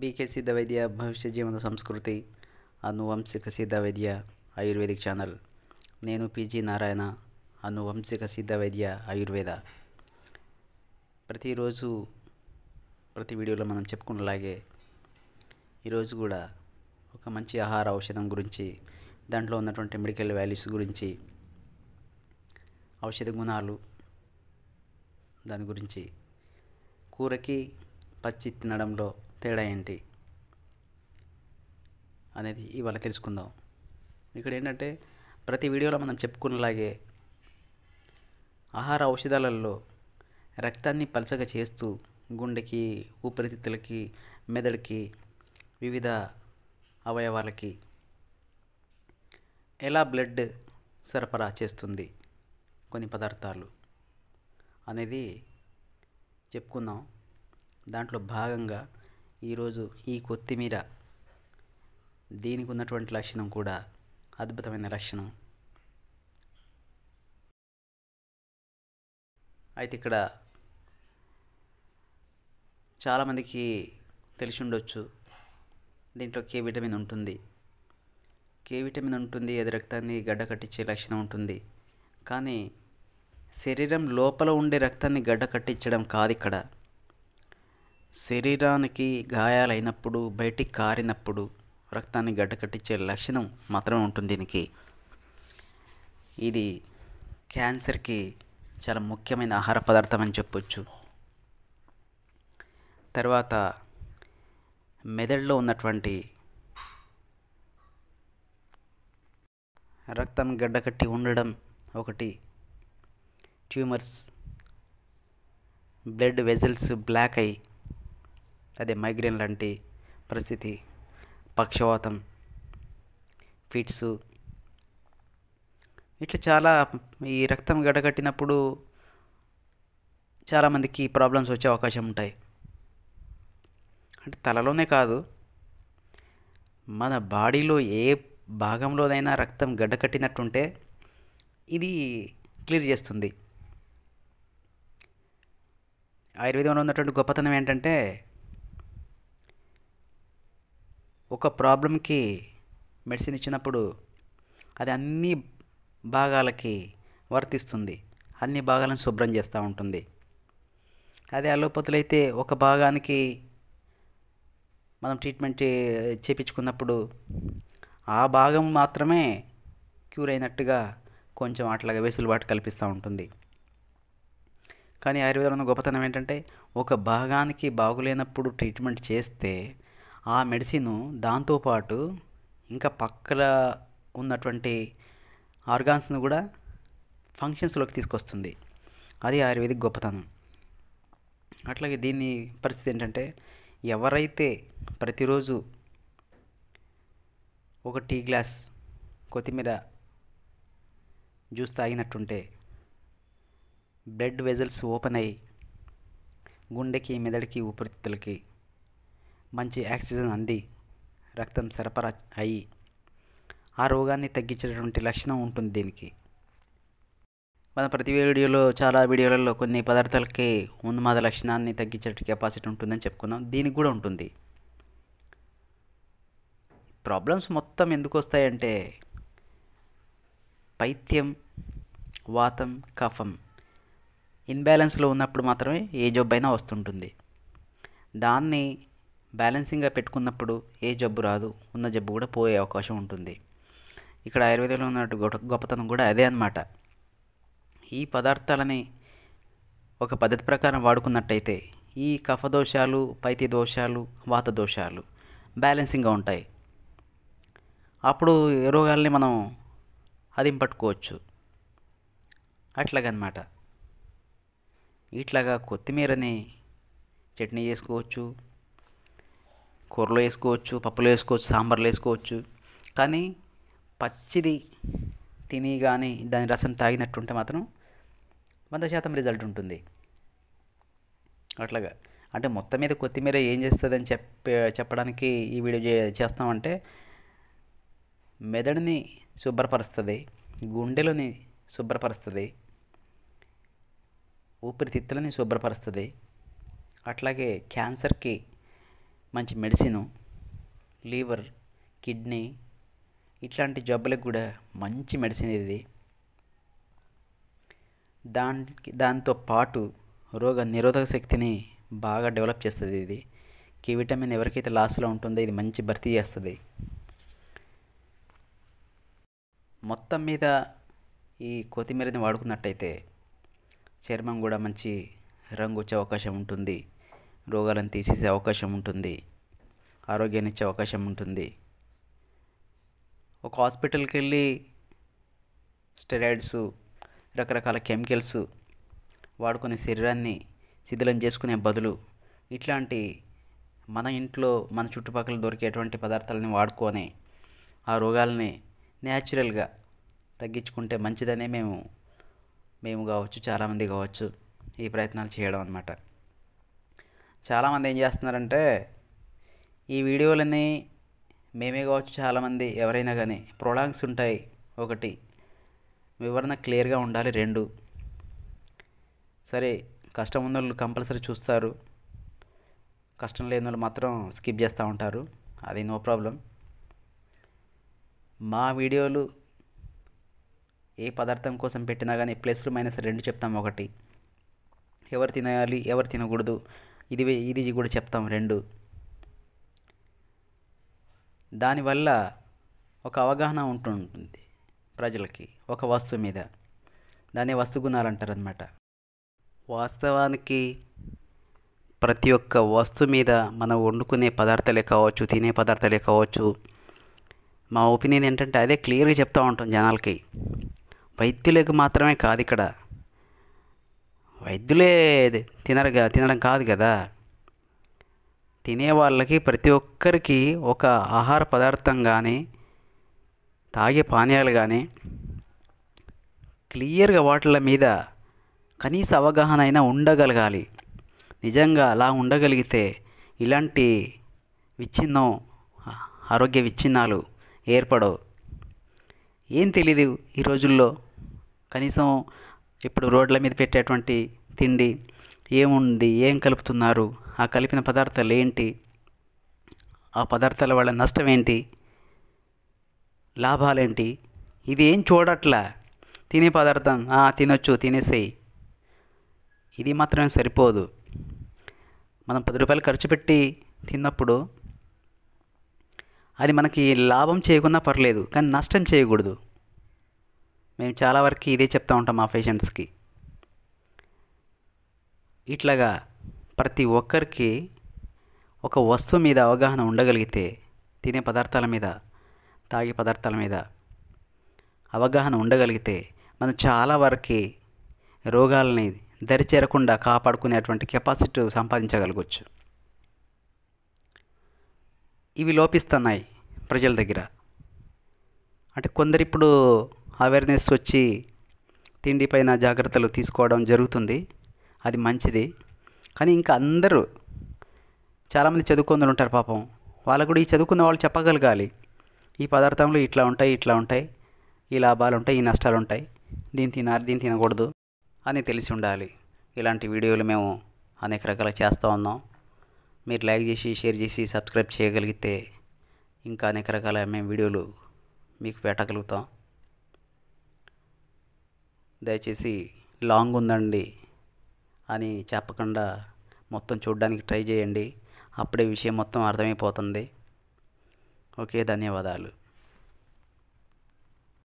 BK K వైద్య భవిష్య జీవన సంస్కృతి అనువంశిక ಅನುವಂಶಿಕ వైద్య ఆయుర్వేదిక్ ఛానల్ నేను పీజీ నారాయణ అనువంశిక సిద్ధ వైద్య ఆయుర్వేద ప్రతిరోజు ప్రతి వీడియోలో మనం చెప్పుకున్నలాగే ఈరోజు కూడా ఒక మంచి ఆహార ఔషధం గురించి దాంట్లో ఉన్నటువంటి మెడికల్ వాల్యూస్ గురించి ఔషధ గుణాలు దాని గురించి కూరకి పచ్చి తినడంలో తేడా ఏంటి అనేది ఇవాళ తెలుసుకుందాం ఇక్కడ ఏంటంటే ప్రతి వీడియోలో మనం చెప్పుకున్నలాగే ఆహార ఔషధాలలో రక్తాన్ని పలచగా చేస్తూ గుండెకి ఊపిరితిత్తులకి మెదడుకి వివిధ అవయవాలకి ఎలా బ్లడ్ సరఫరా చేస్తుంది కొన్ని పదార్థాలు అనేది చెప్పుకుందాం దాంట్లో భాగంగా ఈరోజు ఈ కొత్తిమీర దీనికి ఉన్నటువంటి లక్షణం కూడా అద్భుతమైన లక్షణం అయితే ఇక్కడ చాలామందికి తెలిసి ఉండొచ్చు దీంట్లో కే విటమిన్ ఉంటుంది కే విటమిన్ ఉంటుంది అది రక్తాన్ని గడ్డ కట్టించే లక్షణం ఉంటుంది కానీ శరీరం లోపల ఉండే రక్తాన్ని గడ్డ కట్టించడం కాదు ఇక్కడ శరీరానికి గాయాలైనప్పుడు బయటికి కారినప్పుడు రక్తాన్ని గడ్డకట్టించే లక్షణం మాత్రమే ఉంటుంది దీనికి ఇది క్యాన్సర్కి చాలా ముఖ్యమైన ఆహార పదార్థం అని చెప్పొచ్చు తర్వాత మెదడులో ఉన్నటువంటి రక్తం గడ్డకట్టి ఉండడం ఒకటి ట్యూమర్స్ బ్లడ్ వెజల్స్ బ్లాక్ అయ్యి అదే మైగ్రేన్ లాంటి పరిస్థితి పక్షవాతం ఫిట్స్ ఇట్లా చాలా ఈ రక్తం గడగట్టినప్పుడు చాలామందికి ప్రాబ్లమ్స్ వచ్చే అవకాశం ఉంటాయి అంటే తలలోనే కాదు మన బాడీలో ఏ భాగంలోనైనా రక్తం గడ్డకట్టినట్టుంటే ఇది క్లియర్ చేస్తుంది ఆయుర్వేదంలో ఉన్నటువంటి గొప్పతనం ఏంటంటే ఒక ప్రాబ్లంకి మెడిసిన్ ఇచ్చినప్పుడు అది అన్ని భాగాలకి వర్తిస్తుంది అన్ని భాగాలను శుభ్రం చేస్తూ ఉంటుంది అదే అలోపతులైతే ఒక భాగానికి మనం ట్రీట్మెంట్ చేపించుకున్నప్పుడు ఆ భాగం మాత్రమే క్యూర్ అయినట్టుగా కొంచెం అట్లాగా వెసులుబాటు కల్పిస్తూ ఉంటుంది కానీ ఆయుర్వేదంలో గొప్పతనం ఏంటంటే ఒక భాగానికి బాగులేనప్పుడు ట్రీట్మెంట్ చేస్తే ఆ మెడిసిన్ దాంతోపాటు ఇంకా పక్కన ఉన్నటువంటి ఆర్గాన్స్ను కూడా ఫంక్షన్స్లోకి తీసుకొస్తుంది అది ఆయుర్వేదిక్ గొప్పతనం అట్లాగే దీని పరిస్థితి ఏంటంటే ఎవరైతే ప్రతిరోజు ఒక టీ గ్లాస్ కొత్తిమీర జ్యూస్ తాగినట్టుంటే బ్లడ్ వెజల్స్ ఓపెన్ అయ్యి గుండెకి మెదడుకి ఊపిరితిత్తులకి మంచి ఆక్సిజన్ అంది రక్తం సరఫరా అయ్యి ఆ రోగాన్ని తగ్గించేటువంటి లక్షణం ఉంటుంది దీనికి మన ప్రతి వీడియోలో చాలా వీడియోలలో కొన్ని పదార్థాలకి ఉన్మాద లక్షణాన్ని తగ్గించే కెపాసిటీ ఉంటుందని చెప్పుకున్నాం దీనికి కూడా ఉంటుంది ప్రాబ్లమ్స్ మొత్తం ఎందుకు వస్తాయంటే పైత్యం వాతం కఫం ఇన్బ్యాలెన్స్లో ఉన్నప్పుడు మాత్రమే ఏ జబ్బైనా వస్తుంటుంది దాన్ని బ్యాలెన్సింగ్గా పెట్టుకున్నప్పుడు ఏ జబ్బు రాదు ఉన్న జబ్బు కూడా పోయే అవకాశం ఉంటుంది ఇక్కడ ఆయుర్వేదంలో ఉన్న గొప్పతనం కూడా అదే అనమాట ఈ పదార్థాలని ఒక పద్ధతి ప్రకారం వాడుకున్నట్టయితే ఈ కఫదోషాలు పైతి దోషాలు వాత దోషాలు బ్యాలెన్సింగ్గా ఉంటాయి అప్పుడు రోగాల్ని మనం అదింపట్టుకోవచ్చు అట్లాగనమాట ఇట్లాగా కొత్తిమీరని చట్నీ చేసుకోవచ్చు కూరలో వేసుకోవచ్చు పప్పులో వేసుకోవచ్చు సాంబార్లో వేసుకోవచ్చు కానీ పచ్చిది తిని కానీ దాని రసం తాగినట్టుంటే మాత్రం వంద శాతం రిజల్ట్ ఉంటుంది అట్లాగా అంటే మొత్తం మీద కొత్తిమీర ఏం చేస్తుందని చెప్పే చెప్పడానికి ఈ వీడియో చే చేస్తామంటే మెదడుని శుభ్రపరుస్తుంది గుండెలని శుభ్రపరుస్తుంది ఊపిరితిత్తులని శుభ్రపరుస్తుంది అట్లాగే క్యాన్సర్కి మంచి మెడిసిన్ లీవర్ కిడ్నీ ఇట్లాంటి జబ్బులకు కూడా మంచి మెడిసిన్ ఇది దానికి దాంతో పాటు రోగ నిరోధక శక్తిని బాగా డెవలప్ చేస్తుంది ఇది కి విటమిన్ ఎవరికైతే లాస్లో ఉంటుందో ఇది మంచి భర్తీ చేస్తుంది మొత్తం మీద ఈ కొత్తిమీరని వాడుకున్నట్టయితే చర్మం కూడా మంచి రంగు వచ్చే అవకాశం ఉంటుంది రోగాలను తీసేసే అవకాశం ఉంటుంది ఆరోగ్యాన్ని ఇచ్చే అవకాశం ఉంటుంది ఒక హాస్పిటల్కి వెళ్ళి స్టెరాయిడ్స్ రకరకాల కెమికల్స్ వాడుకునే శరీరాన్ని శిథిలం చేసుకునే బదులు ఇట్లాంటి మన ఇంట్లో మన చుట్టుపక్కల దొరికేటువంటి పదార్థాలని వాడుకొని ఆ రోగాల్ని న్యాచురల్గా తగ్గించుకుంటే మంచిదనే మేము మేము కావచ్చు చాలామంది కావచ్చు ఈ ప్రయత్నాలు చేయడం అనమాట చాలామంది ఏం చేస్తున్నారంటే ఈ వీడియోలని మేమే కావచ్చు చాలామంది ఎవరైనా కానీ ప్రొలాంగ్స్ ఉంటాయి ఒకటి వివరణ క్లియర్గా ఉండాలి రెండు సరే కష్టం ఉన్న వాళ్ళు కంపల్సరీ చూస్తారు కష్టం లేని వాళ్ళు మాత్రం స్కిప్ చేస్తూ ఉంటారు అది నో ప్రాబ్లం మా వీడియోలు ఏ పదార్థం కోసం పెట్టినా కానీ ప్లస్లు మైనస్ రెండు చెప్తాం ఒకటి ఎవరు తినాలి ఎవరు తినకూడదు ఇది ఇది కూడా చెప్తాం రెండు దానివల్ల ఒక అవగాహన ఉంటుంటుంది ప్రజలకి ఒక వస్తువు మీద దాన్ని వస్తు గుణాలు అంటారనమాట వాస్తవానికి ప్రతి ఒక్క వస్తువు మీద మనం వండుకునే పదార్థాలే కావచ్చు తినే పదార్థాలే కావచ్చు మా ఒపీనియన్ ఏంటంటే అదే క్లియర్గా చెప్తూ ఉంటాం జనాలకి వైద్యులకు మాత్రమే కాదు ఇక్కడ వైద్యులే తినరు తినడం కాదు కదా తినే వాళ్ళకి ప్రతి ఒక్కరికి ఒక ఆహార పదార్థం కానీ తాగే పానీయాలు కానీ క్లియర్గా వాటిల మీద కనీస అవగాహన అయినా ఉండగలగాలి నిజంగా అలా ఉండగలిగితే ఇలాంటి విచ్ఛిన్నం ఆరోగ్య విచ్ఛిన్నాలు ఏర్పడవు ఏం తెలీదు ఈ రోజుల్లో కనీసం ఇప్పుడు రోడ్ల మీద పెట్టేటువంటి తిండి ఏముంది ఏం కలుపుతున్నారు ఆ కలిపిన పదార్థాలు ఏంటి ఆ పదార్థాల వల్ల నష్టం ఏంటి లాభాలేంటి ఇది ఏం చూడట్లా తినే పదార్థం తినొచ్చు తినేసేయి ఇది మాత్రమే సరిపోదు మనం పది రూపాయలు ఖర్చు పెట్టి తిన్నప్పుడు అది మనకి లాభం చేయకున్నా పర్లేదు కానీ నష్టం చేయకూడదు మేము చాలా వరకు ఇదే చెప్తూ ఉంటాం మా పేషెంట్స్కి ఇట్లాగా ప్రతి ఒక్కరికి ఒక వస్తువు మీద అవగాహన ఉండగలిగితే తినే పదార్థాల మీద తాగే పదార్థాల మీద అవగాహన ఉండగలిగితే మనం చాలా వరకు రోగాలని దరిచేరకుండా కాపాడుకునేటువంటి కెపాసిటీ సంపాదించగలగచ్చు ఇవి లోపిస్తున్నాయి ప్రజల దగ్గర అంటే కొందరు ఇప్పుడు అవేర్నెస్ వచ్చి తిండి పైన జాగ్రత్తలు తీసుకోవడం జరుగుతుంది అది మంచిది కానీ ఇంకా అందరూ చాలామంది చదువుకుందరు ఉంటారు పాపం వాళ్ళకు కూడా ఈ చదువుకున్న వాళ్ళు చెప్పగలగాలి ఈ పదార్థంలో ఇట్లా ఉంటాయి ఇట్లా ఉంటాయి ఈ లాభాలు ఉంటాయి ఈ నష్టాలు ఉంటాయి దీన్ని తినాలి దీన్ని తినకూడదు అని తెలిసి ఉండాలి ఇలాంటి వీడియోలు మేము అనేక రకాల చేస్తూ ఉన్నాం మీరు లైక్ చేసి షేర్ చేసి సబ్స్క్రైబ్ చేయగలిగితే ఇంకా అనేక రకాల మేము వీడియోలు మీకు పెట్టగలుగుతాం దయచేసి లాంగ్ ఉందండి అని చెప్పకుండా మొత్తం చూడడానికి ట్రై చేయండి అప్పుడే విషయం మొత్తం అర్థమైపోతుంది ఓకే ధన్యవాదాలు